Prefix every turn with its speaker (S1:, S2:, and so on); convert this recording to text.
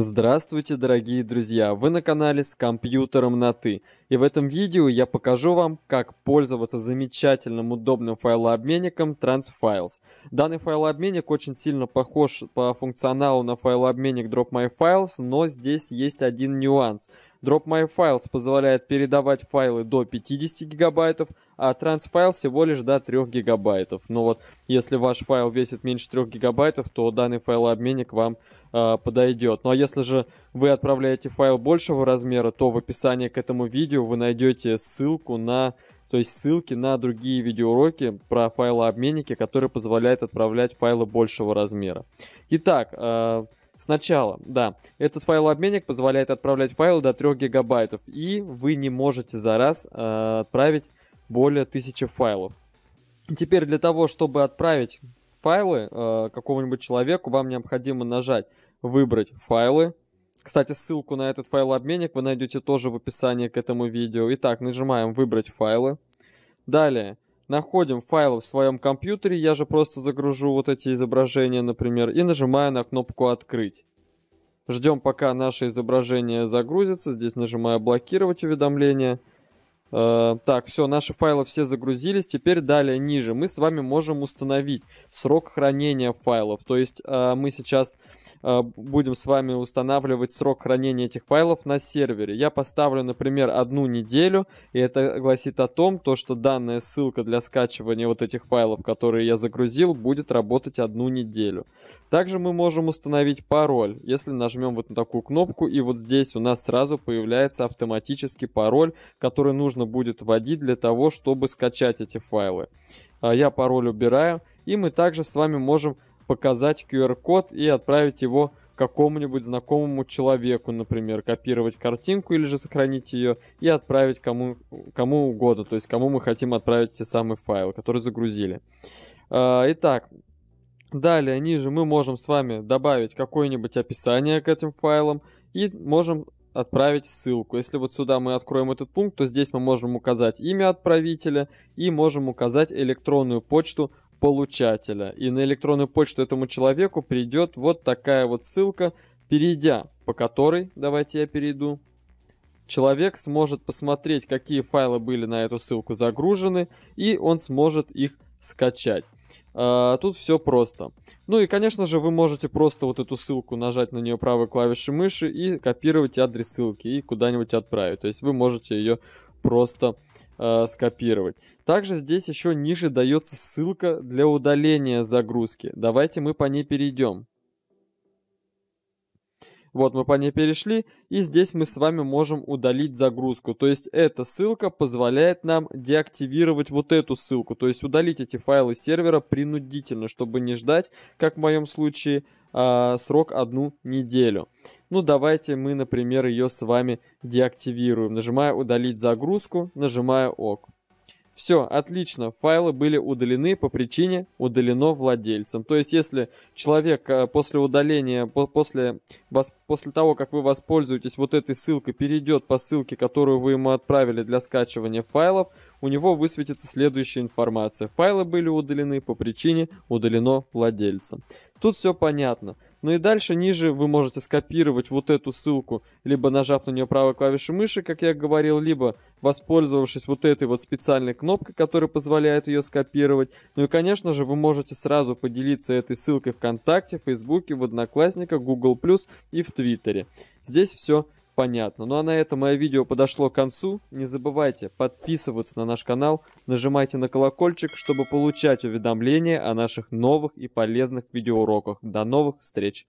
S1: Здравствуйте, дорогие друзья! Вы на канале с компьютером на «ты». И в этом видео я покажу вам, как пользоваться замечательным удобным файлообменником Transfiles. Данный файлообменник очень сильно похож по функционалу на файлообменник DropMyFiles, но здесь есть один нюанс – Drop My Files позволяет передавать файлы до 50 гигабайтов, а TransFile всего лишь до 3 гигабайтов. Но вот если ваш файл весит меньше 3 гигабайтов, то данный файлообменник вам э, а, подойдет. Ну а если же вы отправляете файл большего размера, то в описании к этому видео вы найдете ссылку на то есть ссылки на другие видеоуроки про файлообменники, которые позволяют отправлять файлы большего размера. Итак, э, Сначала, да. Этот файлообменник позволяет отправлять файлы до 3 гигабайтов, и вы не можете за раз э, отправить более 1000 файлов. Теперь для того, чтобы отправить файлы э, какому-нибудь человеку, вам необходимо нажать «Выбрать файлы». Кстати, ссылку на этот файлообменник вы найдете тоже в описании к этому видео. Итак, нажимаем «Выбрать файлы». Далее – находим файлы в своем компьютере, я же просто загружу вот эти изображения, например, и нажимаю на кнопку «Открыть». Ждем, пока наше изображение загрузится. Здесь нажимаю «Блокировать уведомления». Э, так, все, наши файлы все загрузились. Теперь далее ниже мы с вами можем установить срок хранения файлов. То есть э, мы сейчас э, будем с вами устанавливать срок хранения этих файлов на сервере. Я поставлю, например, одну неделю, и это гласит о том, то, что данная ссылка для скачивания вот этих файлов, которые я загрузил, будет работать одну неделю. Также мы можем установить пароль. Если нажмем вот на такую кнопку, и вот здесь у нас сразу появляется автоматический пароль, который нужно нужно будет вводить для того, чтобы скачать эти файлы. А, я пароль убираю, и мы также с вами можем показать QR-код и отправить его какому-нибудь знакомому человеку, например, копировать картинку или же сохранить ее и отправить кому, кому угодно, то есть кому мы хотим отправить те самые файлы, которые загрузили. А, итак, далее ниже мы можем с вами добавить какое-нибудь описание к этим файлам и можем отправить ссылку. Если вот сюда мы откроем этот пункт, то здесь мы можем указать имя отправителя и можем указать электронную почту получателя. И на электронную почту этому человеку придет вот такая вот ссылка, перейдя по которой, давайте я перейду, человек сможет посмотреть, какие файлы были на эту ссылку загружены, и он сможет их скачать. А, тут все просто. Ну и, конечно же, вы можете просто вот эту ссылку нажать на нее правой клавишей мыши и копировать адрес ссылки и куда-нибудь отправить. То есть вы можете ее просто э, скопировать. Также здесь еще ниже дается ссылка для удаления загрузки. Давайте мы по ней перейдем. Вот мы по ней перешли, и здесь мы с вами можем удалить загрузку. То есть эта ссылка позволяет нам деактивировать вот эту ссылку. То есть удалить эти файлы сервера принудительно, чтобы не ждать, как в моем случае, э, срок одну неделю. Ну, давайте мы, например, ее с вами деактивируем. Нажимаю «Удалить загрузку», нажимаю «Ок». Все, отлично, файлы были удалены по причине удалено владельцем. То есть, если человек э, после удаления, после, после того, как вы воспользуетесь вот этой ссылкой, перейдет по ссылке, которую вы ему отправили для скачивания файлов, у него высветится следующая информация. Файлы были удалены по причине удалено владельцем. Тут все понятно. Ну и дальше ниже вы можете скопировать вот эту ссылку, либо нажав на нее правой клавишей мыши, как я говорил, либо воспользовавшись вот этой вот специальной кнопкой, кнопка, которая позволяет ее скопировать. Ну и, конечно же, вы можете сразу поделиться этой ссылкой ВКонтакте, в Фейсбуке, в Одноклассниках, Google+, и в Твиттере. Здесь все понятно. Ну а на этом мое видео подошло к концу. Не забывайте подписываться на наш канал, нажимайте на колокольчик, чтобы получать уведомления о наших новых и полезных видеоуроках. До новых встреч!